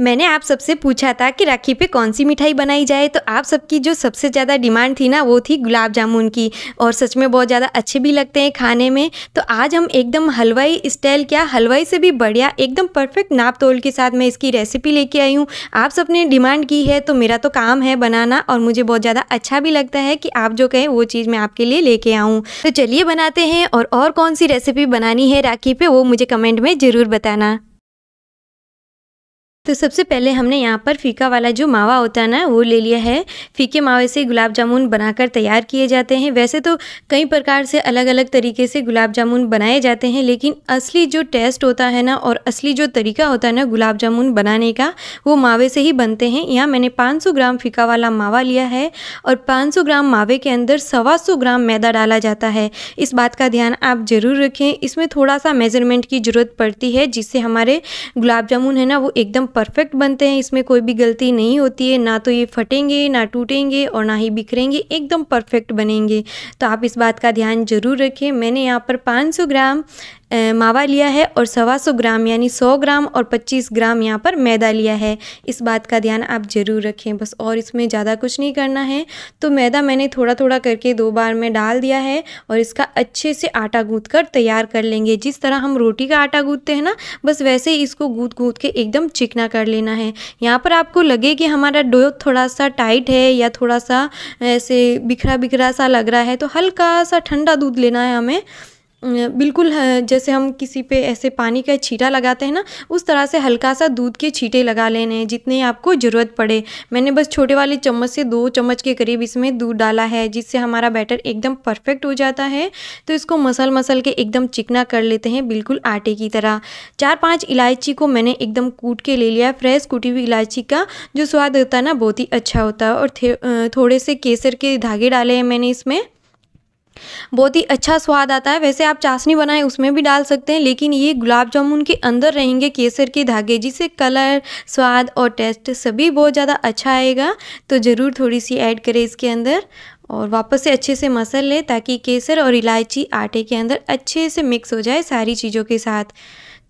मैंने आप सबसे पूछा था कि राखी पे कौन सी मिठाई बनाई जाए तो आप सबकी जो सबसे ज़्यादा डिमांड थी ना वो थी गुलाब जामुन की और सच में बहुत ज़्यादा अच्छे भी लगते हैं खाने में तो आज हम एकदम हलवाई स्टाइल क्या हलवाई से भी बढ़िया एकदम परफेक्ट नाप तोल के साथ मैं इसकी रेसिपी लेके आई हूँ आप सबने डिमांड की है तो मेरा तो काम है बनाना और मुझे बहुत ज़्यादा अच्छा भी लगता है कि आप जो कहें वो चीज़ मैं आपके लिए लेके आऊँ तो चलिए बनाते हैं और और कौन सी रेसिपी बनानी है राखी पे वो मुझे कमेंट में ज़रूर बताना तो सबसे पहले हमने यहाँ पर फीका वाला जो मावा होता है ना वो ले लिया है फीके मावे से गुलाब जामुन बनाकर तैयार किए जाते हैं वैसे तो कई प्रकार से अलग अलग तरीके से गुलाब जामुन बनाए जाते हैं लेकिन असली जो टेस्ट होता है ना और असली जो तरीका होता है ना गुलाब जामुन बनाने का वो मावे से ही बनते हैं यहाँ मैंने पाँच ग्राम फीका वाला मावा लिया है और पाँच ग्राम मावे के अंदर सवा सौ ग्राम मैदा डाला जाता है इस बात का ध्यान आप ज़रूर रखें इसमें थोड़ा सा मेज़रमेंट की ज़रूरत पड़ती है जिससे हमारे गुलाब जामुन है ना वो एकदम परफेक्ट बनते हैं इसमें कोई भी गलती नहीं होती है ना तो ये फटेंगे ना टूटेंगे और ना ही बिखरेंगे एकदम परफेक्ट बनेंगे तो आप इस बात का ध्यान ज़रूर रखें मैंने यहाँ पर 500 ग्राम मावा लिया है और सवा सौ ग्राम यानी सौ ग्राम और पच्चीस ग्राम यहाँ पर मैदा लिया है इस बात का ध्यान आप ज़रूर रखें बस और इसमें ज़्यादा कुछ नहीं करना है तो मैदा मैंने थोड़ा थोड़ा करके दो बार में डाल दिया है और इसका अच्छे से आटा गूँद कर तैयार कर लेंगे जिस तरह हम रोटी का आटा गूँदते हैं ना बस वैसे ही इसको गूँद गूँद के एकदम चिकना कर लेना है यहाँ पर आपको लगे कि हमारा डो थोड़ा सा टाइट है या थोड़ा सा ऐसे बिखरा बिखरा सा लग रहा है तो हल्का सा ठंडा दूध लेना है हमें बिल्कुल जैसे हम किसी पे ऐसे पानी का छीटा लगाते हैं ना उस तरह से हल्का सा दूध के छीटे लगा लेने हैं जितने आपको ज़रूरत पड़े मैंने बस छोटे वाले चम्मच से दो चम्मच के करीब इसमें दूध डाला है जिससे हमारा बैटर एकदम परफेक्ट हो जाता है तो इसको मसल मसल के एकदम चिकना कर लेते हैं बिल्कुल आटे की तरह चार पाँच इलायची को मैंने एकदम कूट के ले लिया फ्रेश कूटी हुई इलायची का जो स्वाद होता है ना बहुत ही अच्छा होता है और थोड़े से केसर के धागे डाले हैं मैंने इसमें बहुत ही अच्छा स्वाद आता है वैसे आप चाशनी बनाएं उसमें भी डाल सकते हैं लेकिन ये गुलाब जामुन के अंदर रहेंगे केसर के धागे जिससे कलर स्वाद और टेस्ट सभी बहुत ज़्यादा अच्छा आएगा तो ज़रूर थोड़ी सी ऐड करें इसके अंदर और वापस से अच्छे से मसल लें ताकि केसर और इलायची आटे के अंदर अच्छे से मिक्स हो जाए सारी चीज़ों के साथ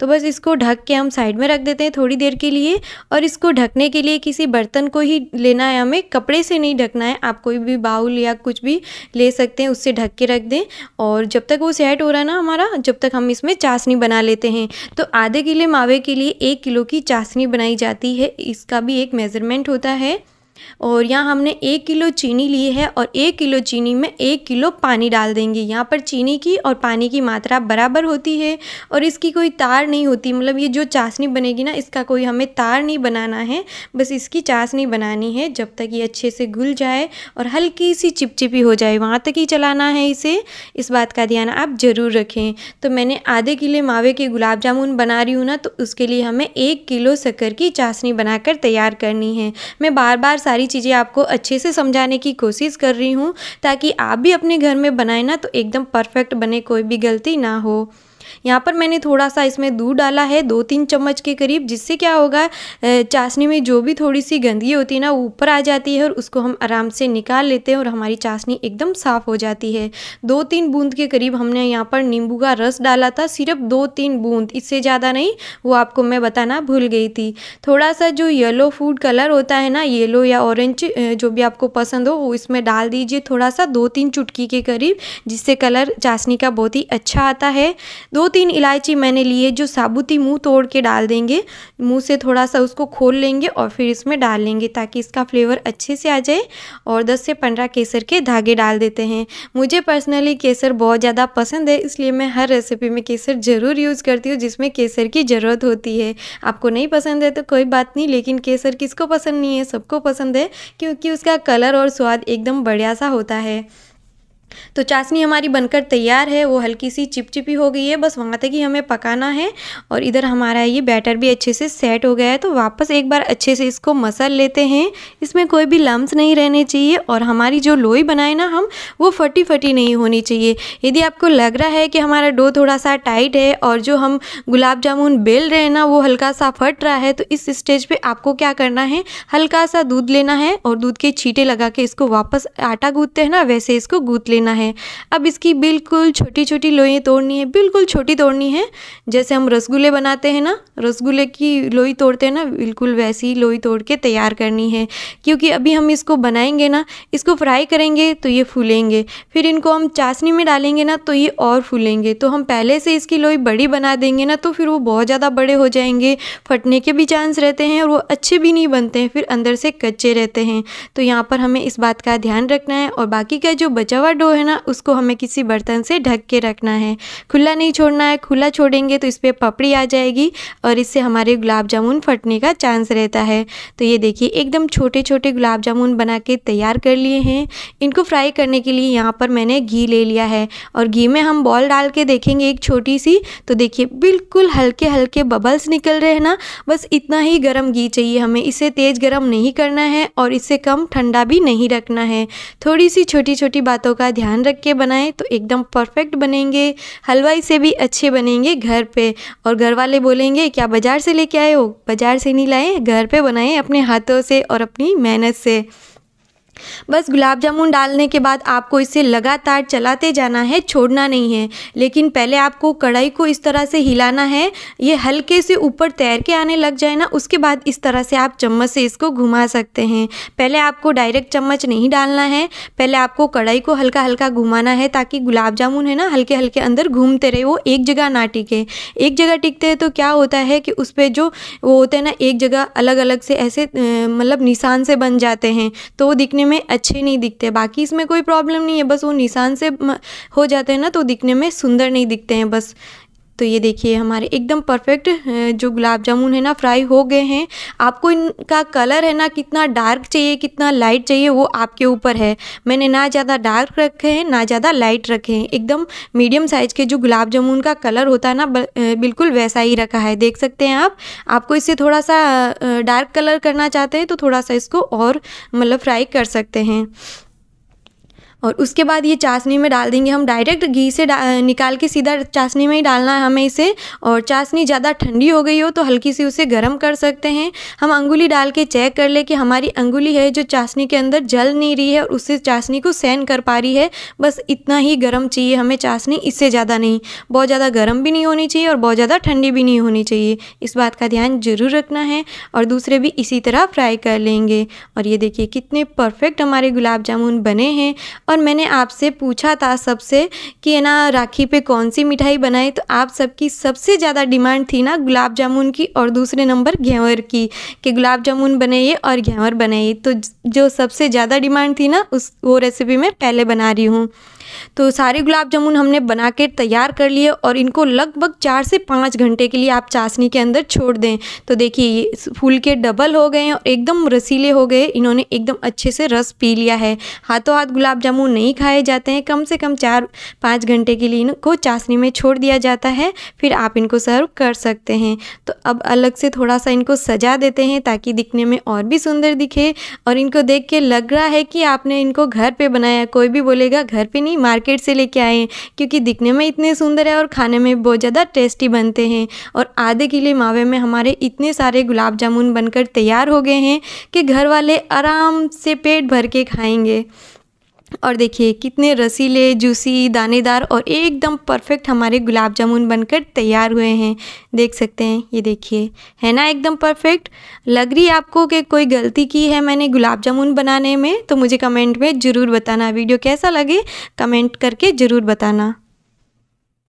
तो बस इसको ढक के हम साइड में रख देते हैं थोड़ी देर के लिए और इसको ढकने के लिए किसी बर्तन को ही लेना है हमें कपड़े से नहीं ढकना है आप कोई भी बाउल या कुछ भी ले सकते हैं उससे ढक के रख दें और जब तक वो सेट हो रहा है ना हमारा जब तक हम इसमें चाशनी बना लेते हैं तो आधे किले मावे के लिए एक किलो की चाशनी बनाई जाती है इसका भी एक मेज़रमेंट होता है और यहाँ हमने एक किलो चीनी ली है और एक किलो चीनी में एक किलो पानी डाल देंगे यहाँ पर चीनी की और पानी की मात्रा बराबर होती है और इसकी कोई तार नहीं होती मतलब ये जो चाशनी बनेगी ना इसका कोई हमें तार नहीं बनाना है बस इसकी चाशनी बनानी है जब तक ये अच्छे से घुल जाए और हल्की सी चिपचिपी हो जाए वहाँ तक ही चलाना है इसे इस बात का ध्यान आप ज़रूर रखें तो मैंने आधे किले मावे के गुलाब जामुन बना रही हूँ ना तो उसके लिए हमें एक किलो शक्कर की चाशनी बनाकर तैयार करनी है मैं बार बार सारी चीज़ें आपको अच्छे से समझाने की कोशिश कर रही हूँ ताकि आप भी अपने घर में बनाए ना तो एकदम परफेक्ट बने कोई भी गलती ना हो यहाँ पर मैंने थोड़ा सा इसमें दूध डाला है दो तीन चम्मच के करीब जिससे क्या होगा चाशनी में जो भी थोड़ी सी गंदगी होती है ना वो ऊपर आ जाती है और उसको हम आराम से निकाल लेते हैं और हमारी चाशनी एकदम साफ़ हो जाती है दो तीन बूंद के करीब हमने यहाँ पर नींबू का रस डाला था सिर्फ दो तीन बूंद इससे ज़्यादा नहीं वो आपको मैं बताना भूल गई थी थोड़ा सा जो येलो फूड कलर होता है ना येलो या ऑरेंज जो भी आपको पसंद हो वो इसमें डाल दीजिए थोड़ा सा दो तीन चुटकी के करीब जिससे कलर चाशनी का बहुत ही अच्छा आता है दो तीन इलायची मैंने लिए जो साबुती मुँह तोड़ के डाल देंगे मुँह से थोड़ा सा उसको खोल लेंगे और फिर इसमें डाल लेंगे ताकि इसका फ्लेवर अच्छे से आ जाए और दस से पंद्रह केसर के धागे डाल देते हैं मुझे पर्सनली केसर बहुत ज़्यादा पसंद है इसलिए मैं हर रेसिपी में केसर ज़रूर यूज़ करती हूँ जिसमें केसर की ज़रूरत होती है आपको नहीं पसंद है तो कोई बात नहीं लेकिन केसर किसको पसंद नहीं है सबको पसंद है क्योंकि उसका कलर और स्वाद एकदम बढ़िया सा होता है तो चाशनी हमारी बनकर तैयार है वो हल्की सी चिपचिपी हो गई है बस वहाँ तक ही हमें पकाना है और इधर हमारा ये बैटर भी अच्छे से सेट हो गया है तो वापस एक बार अच्छे से इसको मसल लेते हैं इसमें कोई भी लम्ब नहीं रहने चाहिए और हमारी जो लोई बनाए ना हम वो फटी फटी नहीं होनी चाहिए यदि आपको लग रहा है कि हमारा डो थोड़ा सा टाइट है और जो हम गुलाब जामुन बेल रहे हैं ना वो हल्का सा फट रहा है तो इस स्टेज पर आपको क्या करना है हल्का सा दूध लेना है और दूध के छीटे लगा के इसको वापस आटा गूँथते हैं ना वैसे इसको गूँथ लेना है अब इसकी बिल्कुल छोटी छोटी लोई तोड़नी है बिल्कुल छोटी तोड़नी है जैसे हम रसगुल्ले बनाते हैं ना रसगुल्ले की लोई तोड़ते हैं ना बिल्कुल वैसी लोई तोड़ के तैयार करनी है क्योंकि अभी हम इसको बनाएंगे ना इसको फ्राई करेंगे तो ये फूलेंगे फिर इनको हम चाशनी में डालेंगे ना तो ये और फूलेंगे तो हम पहले से इसकी लोई बड़ी बना देंगे ना तो फिर वो बहुत ज़्यादा बड़े हो जाएंगे फटने के भी चांस रहते हैं और वो अच्छे भी नहीं बनते हैं फिर अंदर से कच्चे रहते हैं तो यहाँ पर हमें इस बात का ध्यान रखना है और बाकी का जो बचा हुआ डो है ना उसको हमें किसी बर्तन से ढक के रखना है खुला नहीं छोड़ना है खुला छोड़ेंगे तो इस पर पपड़ी आ जाएगी और इससे हमारे गुलाब जामुन फटने का चांस रहता है तो ये देखिए एकदम छोटे छोटे गुलाब जामुन बना के तैयार कर लिए हैं इनको फ्राई करने के लिए यहाँ पर मैंने घी ले लिया है और घी में हम बॉल डाल के देखेंगे एक छोटी सी तो देखिए बिल्कुल हल्के हल्के बबल्स निकल रहे हैं ना बस इतना ही गर्म घी चाहिए हमें इसे तेज़ गर्म नहीं करना है और इससे कम ठंडा भी नहीं रखना है थोड़ी सी छोटी छोटी बातों का ध्यान रख के बनाएं तो एकदम परफेक्ट बनेंगे हलवाई से भी अच्छे बनेंगे घर पे और घर वाले बोलेंगे क्या बाज़ार से लेके आए हो बाज़ार से नहीं लाए घर पे बनाएं अपने हाथों से और अपनी मेहनत से बस गुलाब जामुन डालने के बाद आपको इसे लगातार चलाते जाना है छोड़ना नहीं है लेकिन पहले आपको कढ़ाई को इस तरह से हिलाना है ये हल्के से ऊपर तैर के आने लग जाए ना उसके बाद इस तरह से आप चम्मच से इसको घुमा सकते हैं पहले आपको डायरेक्ट चम्मच नहीं डालना है पहले आपको कढ़ाई को हल्का हल्का घुमाना है ताकि गुलाब जामुन है ना हल्के हल्के अंदर घूमते रहे वो एक जगह ना टिके एक जगह टिकते हैं तो क्या होता है कि उस पर जो वो होते हैं ना एक जगह अलग अलग से ऐसे मतलब निशान से बन जाते हैं तो वो दिखने में अच्छे नहीं दिखते बाकी इसमें कोई प्रॉब्लम नहीं है बस वो निशान से हो जाते हैं ना तो दिखने में सुंदर नहीं दिखते हैं बस तो ये देखिए हमारे एकदम परफेक्ट जो गुलाब जामुन है ना फ्राई हो गए हैं आपको इनका कलर है ना कितना डार्क चाहिए कितना लाइट चाहिए वो आपके ऊपर है मैंने ना ज़्यादा डार्क रखे हैं ना ज़्यादा लाइट रखे हैं एकदम मीडियम साइज़ के जो गुलाब जामुन का कलर होता है ना बिल्कुल वैसा ही रखा है देख सकते हैं आप आपको इससे थोड़ा सा डार्क कलर करना चाहते हैं तो थोड़ा सा इसको और मतलब फ्राई कर सकते हैं और उसके बाद ये चाशनी में डाल देंगे हम डायरेक्ट घी से निकाल के सीधा चाशनी में ही डालना है हमें इसे और चाशनी ज़्यादा ठंडी हो गई हो तो हल्की सी उसे गर्म कर सकते हैं हम अंगुली डाल के चेक कर ले कि हमारी अंगुली है जो चाशनी के अंदर जल नहीं रही है और उससे चाशनी को सैन कर पा रही है बस इतना ही गर्म चाहिए हमें चाशनी इससे ज़्यादा नहीं बहुत ज़्यादा गर्म भी नहीं होनी चाहिए और बहुत ज़्यादा ठंडी भी नहीं होनी चाहिए इस बात का ध्यान ज़रूर रखना है और दूसरे भी इसी तरह फ्राई कर लेंगे और ये देखिए कितने परफेक्ट हमारे गुलाब जामुन बने हैं और मैंने आपसे पूछा था सबसे कि है ना राखी पे कौन सी मिठाई बनाई तो आप सबकी सबसे ज़्यादा डिमांड थी ना गुलाब जामुन की और दूसरे नंबर घेवर की कि गुलाब जामुन बनाइए और घेवर बनाइए तो जो सबसे ज़्यादा डिमांड थी ना उस वो रेसिपी मैं पहले बना रही हूँ तो सारे गुलाब जामुन हमने बना के तैयार कर लिए और इनको लगभग चार से पाँच घंटे के लिए आप चाशनी के अंदर छोड़ दें तो देखिए ये फूल के डबल हो गए और एकदम रसीले हो गए इन्होंने एकदम अच्छे से रस पी लिया है हाथों हाथ गुलाब जामुन नहीं खाए जाते हैं कम से कम चार पाँच घंटे के लिए इनको चाशनी में छोड़ दिया जाता है फिर आप इनको सर्व कर सकते हैं तो अब अलग से थोड़ा सा इनको सजा देते हैं ताकि दिखने में और भी सुंदर दिखे और इनको देख के लग रहा है कि आपने इनको घर पे बनाया कोई भी बोलेगा घर पे नहीं मार्केट से लेके आए हैं क्योंकि दिखने में इतने सुंदर है और खाने में बहुत ज़्यादा टेस्टी बनते हैं और आधे किले मावे में हमारे इतने सारे गुलाब जामुन बनकर तैयार हो गए हैं कि घर वाले आराम से पेट भर के खाएंगे और देखिए कितने रसीले जूसी दानेदार और एकदम परफेक्ट हमारे गुलाब जामुन बनकर तैयार हुए हैं देख सकते हैं ये देखिए है ना एकदम परफेक्ट लग रही है आपको कि कोई गलती की है मैंने गुलाब जामुन बनाने में तो मुझे कमेंट में ज़रूर बताना वीडियो कैसा लगे कमेंट करके ज़रूर बताना